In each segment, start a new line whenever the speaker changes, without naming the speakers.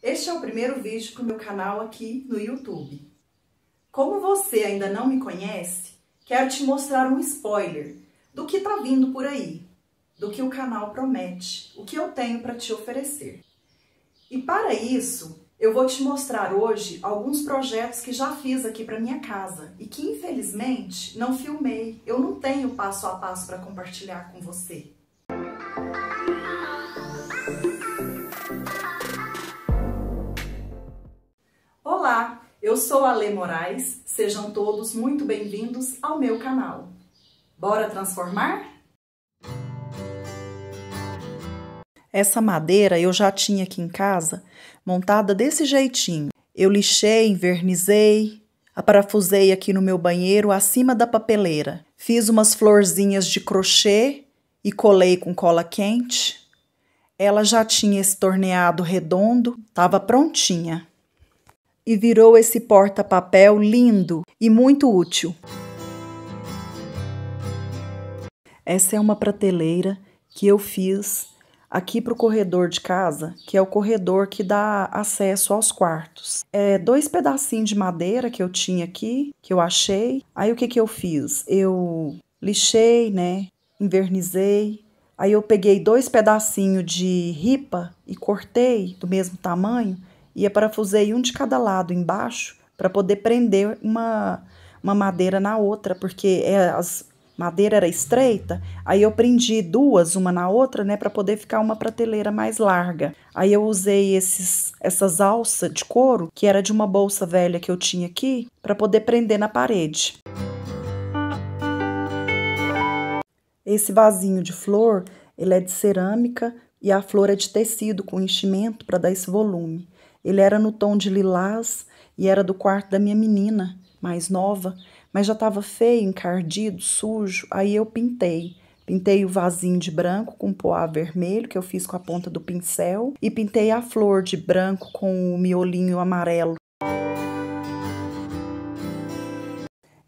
Este é o primeiro vídeo para o meu canal aqui no YouTube. Como você ainda não me conhece, quero te mostrar um spoiler do que está vindo por aí, do que o canal promete, o que eu tenho para te oferecer. E para isso, eu vou te mostrar hoje alguns projetos que já fiz aqui para minha casa e que infelizmente não filmei. Eu não tenho passo a passo para compartilhar com você. Eu sou a Lê Moraes, sejam todos muito bem-vindos ao meu canal. Bora transformar? Essa madeira eu já tinha aqui em casa, montada desse jeitinho. Eu lixei, invernizei, aparafusei aqui no meu banheiro, acima da papeleira. Fiz umas florzinhas de crochê e colei com cola quente. Ela já tinha esse torneado redondo, estava prontinha e virou esse porta-papel lindo e muito útil. Essa é uma prateleira que eu fiz aqui para o corredor de casa, que é o corredor que dá acesso aos quartos. É dois pedacinhos de madeira que eu tinha aqui, que eu achei. Aí o que, que eu fiz? Eu lixei, né? Invernizei. Aí eu peguei dois pedacinhos de ripa e cortei do mesmo tamanho e eu parafusei um de cada lado embaixo para poder prender uma, uma madeira na outra, porque é, as madeira era estreita, aí eu prendi duas uma na outra, né, para poder ficar uma prateleira mais larga. Aí eu usei esses essas alças de couro, que era de uma bolsa velha que eu tinha aqui, para poder prender na parede. Esse vasinho de flor, ele é de cerâmica e a flor é de tecido com enchimento para dar esse volume. Ele era no tom de lilás e era do quarto da minha menina, mais nova, mas já estava feio, encardido, sujo. Aí eu pintei. Pintei o vasinho de branco com poá vermelho, que eu fiz com a ponta do pincel, e pintei a flor de branco com o miolinho amarelo.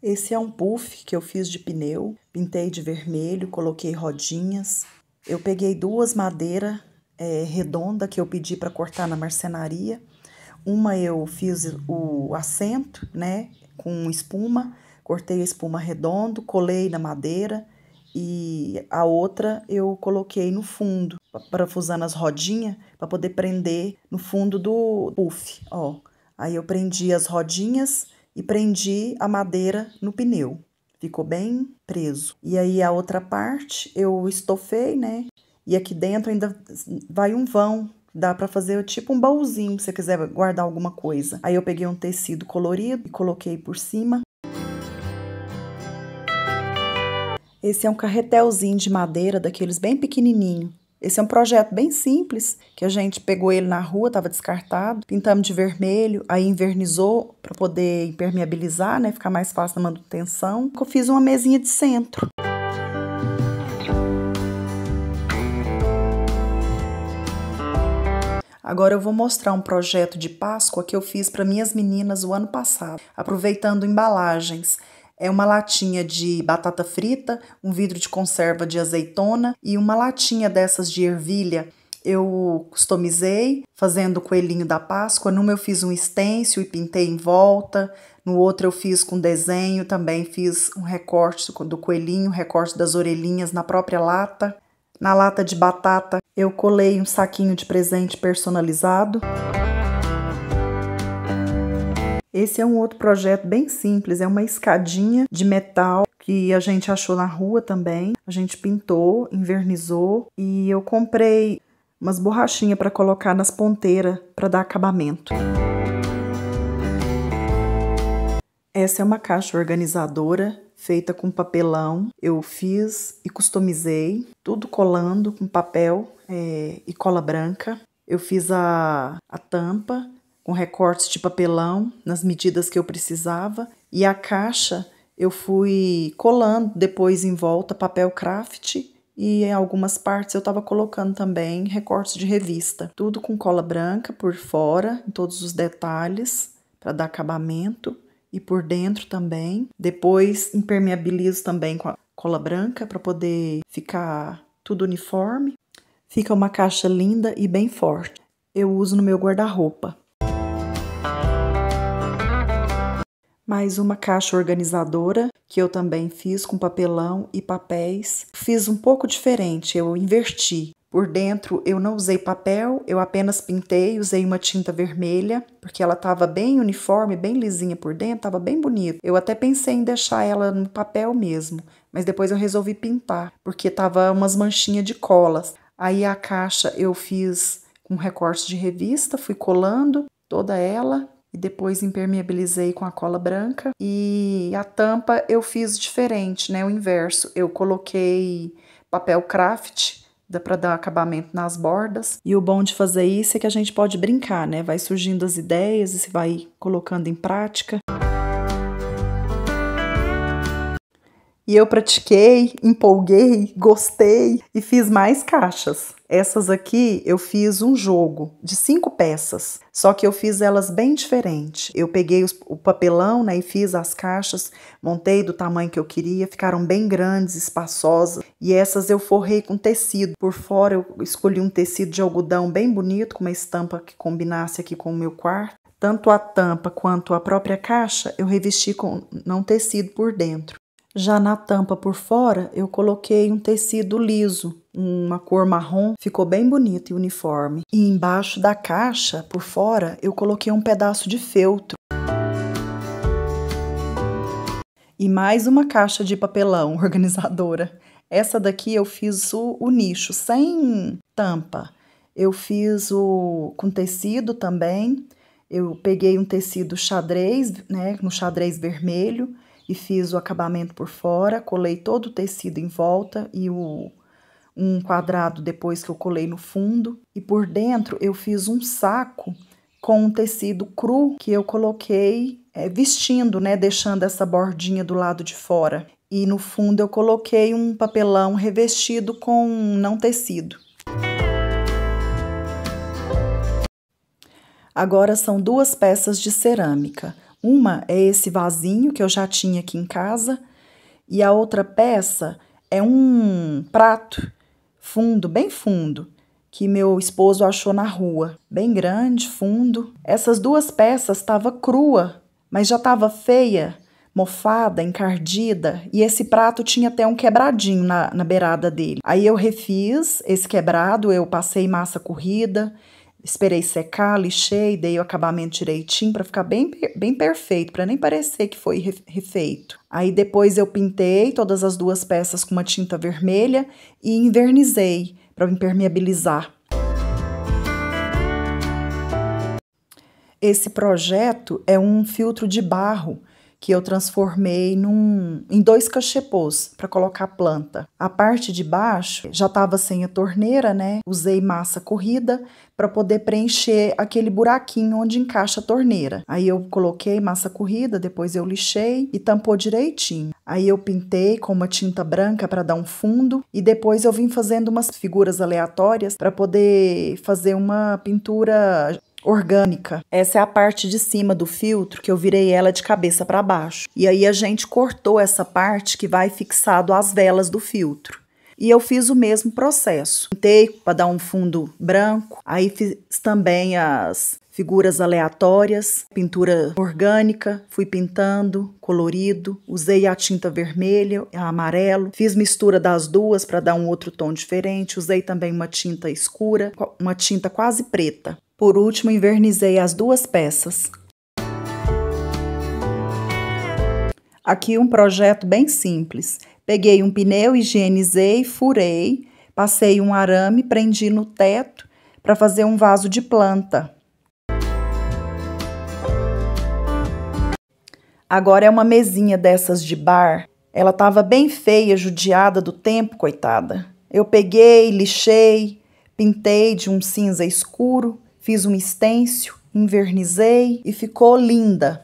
Esse é um puff que eu fiz de pneu, pintei de vermelho, coloquei rodinhas. Eu peguei duas madeiras é, eh, redonda que eu pedi para cortar na marcenaria uma eu fiz o assento, né, com espuma, cortei a espuma redondo, colei na madeira e a outra eu coloquei no fundo, parafusando as rodinhas para poder prender no fundo do puff, ó. Aí eu prendi as rodinhas e prendi a madeira no pneu. Ficou bem preso. E aí a outra parte eu estofei, né? E aqui dentro ainda vai um vão dá para fazer tipo um baúzinho, se você quiser guardar alguma coisa. Aí eu peguei um tecido colorido e coloquei por cima. Esse é um carretelzinho de madeira, daqueles bem pequenininho. Esse é um projeto bem simples, que a gente pegou ele na rua, estava descartado, pintamos de vermelho, aí invernizou para poder impermeabilizar, né, ficar mais fácil na manutenção. Eu fiz uma mesinha de centro. Agora eu vou mostrar um projeto de Páscoa que eu fiz para minhas meninas o ano passado, aproveitando embalagens. É uma latinha de batata frita, um vidro de conserva de azeitona e uma latinha dessas de ervilha eu customizei fazendo o coelhinho da Páscoa. Numa eu fiz um estêncil e pintei em volta. No outro eu fiz com desenho, também fiz um recorte do coelhinho, recorte das orelhinhas na própria lata. Na lata de batata, eu colei um saquinho de presente personalizado. Esse é um outro projeto bem simples, é uma escadinha de metal que a gente achou na rua também. A gente pintou, envernizou e eu comprei umas borrachinhas para colocar nas ponteiras para dar acabamento. Essa é uma caixa organizadora feita com papelão. Eu fiz e customizei, tudo colando com papel é, e cola branca. Eu fiz a, a tampa com recortes de papelão nas medidas que eu precisava e a caixa eu fui colando depois em volta papel craft e em algumas partes eu estava colocando também recortes de revista. Tudo com cola branca por fora, em todos os detalhes, para dar acabamento e por dentro também. Depois impermeabilizo também com a cola branca para poder ficar tudo uniforme. Fica uma caixa linda e bem forte. Eu uso no meu guarda-roupa. Mais uma caixa organizadora que eu também fiz com papelão e papéis. Fiz um pouco diferente, eu inverti. Por dentro eu não usei papel, eu apenas pintei, usei uma tinta vermelha, porque ela estava bem uniforme, bem lisinha por dentro, estava bem bonita. Eu até pensei em deixar ela no papel mesmo, mas depois eu resolvi pintar, porque tava umas manchinhas de colas. Aí a caixa eu fiz com um recorte de revista, fui colando toda ela e depois impermeabilizei com a cola branca. E a tampa eu fiz diferente, né, o inverso. Eu coloquei papel craft dá para dar acabamento nas bordas. E o bom de fazer isso é que a gente pode brincar, né? Vai surgindo as ideias e se vai colocando em prática. E eu pratiquei, empolguei, gostei e fiz mais caixas. Essas aqui eu fiz um jogo de cinco peças, só que eu fiz elas bem diferente. Eu peguei os, o papelão né, e fiz as caixas, montei do tamanho que eu queria, ficaram bem grandes, espaçosas. E essas eu forrei com tecido. Por fora eu escolhi um tecido de algodão bem bonito, com uma estampa que combinasse aqui com o meu quarto. Tanto a tampa quanto a própria caixa eu revesti com não tecido por dentro. Já na tampa por fora, eu coloquei um tecido liso, uma cor marrom, ficou bem bonito e uniforme. E embaixo da caixa, por fora, eu coloquei um pedaço de feltro. E mais uma caixa de papelão organizadora. Essa daqui eu fiz o, o nicho sem tampa. Eu fiz o com tecido também. Eu peguei um tecido xadrez, né, no xadrez vermelho e fiz o acabamento por fora, colei todo o tecido em volta e o um quadrado depois que eu colei no fundo e por dentro eu fiz um saco com um tecido cru que eu coloquei é, vestindo, né, deixando essa bordinha do lado de fora. E no fundo eu coloquei um papelão revestido com não tecido. Agora são duas peças de cerâmica. Uma é esse vasinho que eu já tinha aqui em casa, e a outra peça é um prato fundo, bem fundo, que meu esposo achou na rua, bem grande, fundo. Essas duas peças estava crua, mas já estava feia, mofada, encardida, e esse prato tinha até um quebradinho na, na beirada dele. Aí eu refiz esse quebrado, eu passei massa corrida, Esperei secar, lixei, dei o acabamento direitinho para ficar bem, bem perfeito, para nem parecer que foi refeito. Aí depois eu pintei todas as duas peças com uma tinta vermelha e invernizei para impermeabilizar. Esse projeto é um filtro de barro que eu transformei num, em dois cachepôs para colocar a planta. A parte de baixo já estava sem a torneira, né? Usei massa corrida para poder preencher aquele buraquinho onde encaixa a torneira. Aí eu coloquei massa corrida, depois eu lixei e tampou direitinho. Aí eu pintei com uma tinta branca para dar um fundo e depois eu vim fazendo umas figuras aleatórias para poder fazer uma pintura orgânica. Essa é a parte de cima do filtro que eu virei ela de cabeça para baixo. E aí a gente cortou essa parte que vai fixado às velas do filtro. E eu fiz o mesmo processo. Pintei para dar um fundo branco, aí fiz também as figuras aleatórias, pintura orgânica, fui pintando, colorido, usei a tinta vermelha, a amarelo, fiz mistura das duas para dar um outro tom diferente, usei também uma tinta escura, uma tinta quase preta. Por último, invernizei as duas peças. Aqui um projeto bem simples. Peguei um pneu, higienizei, furei, passei um arame, prendi no teto para fazer um vaso de planta. Agora é uma mesinha dessas de bar. Ela estava bem feia, judiada do tempo, coitada. Eu peguei, lixei, pintei de um cinza escuro Fiz um estêncil, invernizei e ficou linda.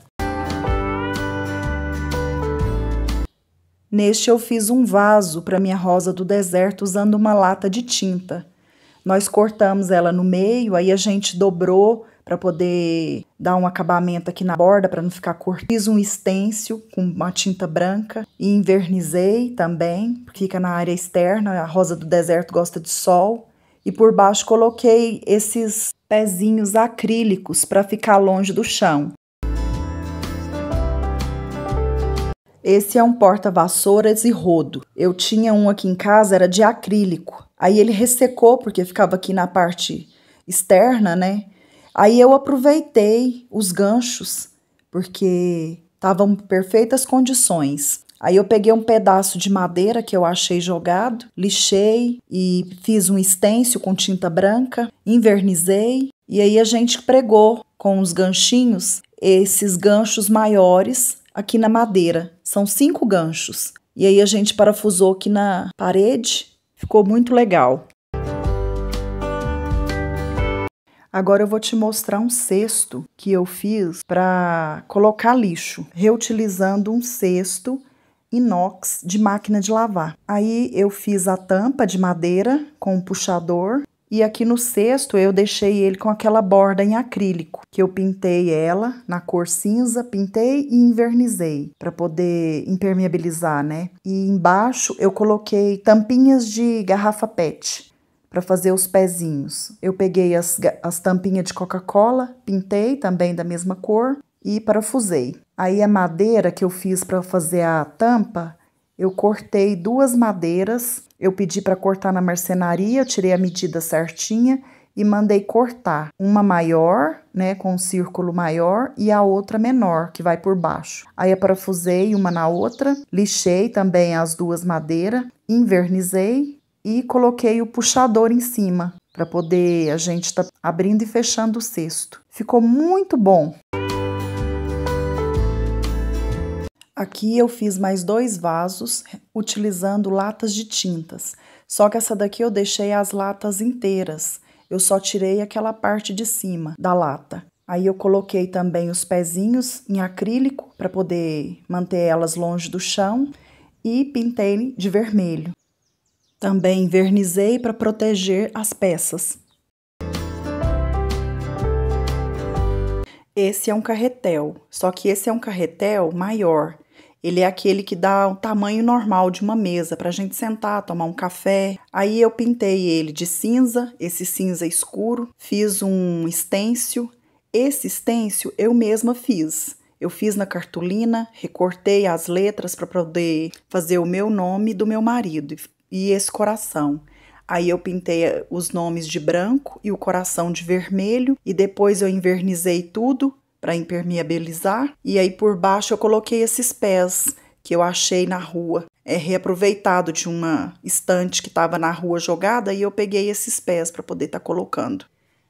Neste eu fiz um vaso para minha rosa do deserto usando uma lata de tinta. Nós cortamos ela no meio, aí a gente dobrou para poder dar um acabamento aqui na borda para não ficar curto. Fiz um estêncil com uma tinta branca e invernizei também, porque fica na área externa, a rosa do deserto gosta de sol e por baixo coloquei esses pezinhos acrílicos para ficar longe do chão. Esse é um porta-vassouras e rodo. Eu tinha um aqui em casa, era de acrílico. Aí ele ressecou porque ficava aqui na parte externa, né? Aí eu aproveitei os ganchos porque estavam perfeitas condições. Aí eu peguei um pedaço de madeira que eu achei jogado, lixei e fiz um estêncil com tinta branca, invernizei e aí a gente pregou com os ganchinhos esses ganchos maiores aqui na madeira. São cinco ganchos. E aí a gente parafusou aqui na parede, ficou muito legal. Agora eu vou te mostrar um cesto que eu fiz para colocar lixo, reutilizando um cesto inox de máquina de lavar. Aí eu fiz a tampa de madeira com um puxador e aqui no cesto eu deixei ele com aquela borda em acrílico, que eu pintei ela na cor cinza, pintei e invernizei para poder impermeabilizar, né? E embaixo eu coloquei tampinhas de garrafa PET para fazer os pezinhos. Eu peguei as, as tampinhas de Coca-Cola, pintei também da mesma cor e parafusei. Aí a madeira que eu fiz para fazer a tampa, eu cortei duas madeiras, eu pedi para cortar na marcenaria, tirei a medida certinha e mandei cortar uma maior, né, com um círculo maior e a outra menor, que vai por baixo. Aí eu parafusei uma na outra, lixei também as duas madeiras, invernizei e coloquei o puxador em cima para poder a gente tá abrindo e fechando o cesto. Ficou muito bom. Aqui eu fiz mais dois vasos utilizando latas de tintas, só que essa daqui eu deixei as latas inteiras, eu só tirei aquela parte de cima da lata. Aí eu coloquei também os pezinhos em acrílico para poder manter elas longe do chão e pintei de vermelho. Também vernizei para proteger as peças. Esse é um carretel, só que esse é um carretel maior. Ele é aquele que dá o tamanho normal de uma mesa para a gente sentar, tomar um café. Aí eu pintei ele de cinza, esse cinza escuro, fiz um stencil. Esse stencil eu mesma fiz. Eu fiz na cartolina, recortei as letras para poder fazer o meu nome do meu marido e esse coração. Aí eu pintei eh, os nomes de branco e o coração de vermelho e depois eu invernizei tudo para impermeabilizar. E aí por baixo eu coloquei esses pés que eu achei na rua, é reaproveitado de uma estante que estava na rua jogada e eu peguei esses pés para poder estar tá colocando.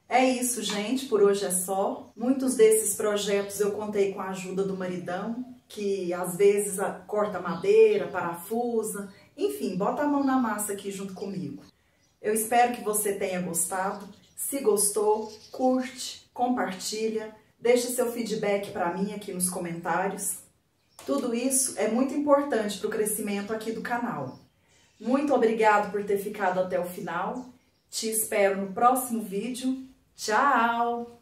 É isso, gente, por hoje é só. Muitos desses projetos eu contei com a ajuda do maridão, que às vezes corta madeira, parafusa, enfim, bota a mão na massa aqui junto comigo. Eu espero que você tenha gostado. Se gostou, curte, compartilha Deixe seu feedback para mim aqui nos comentários. Tudo isso é muito importante para o crescimento aqui do canal. Muito obrigado por ter ficado até o final. Te espero no próximo vídeo. Tchau!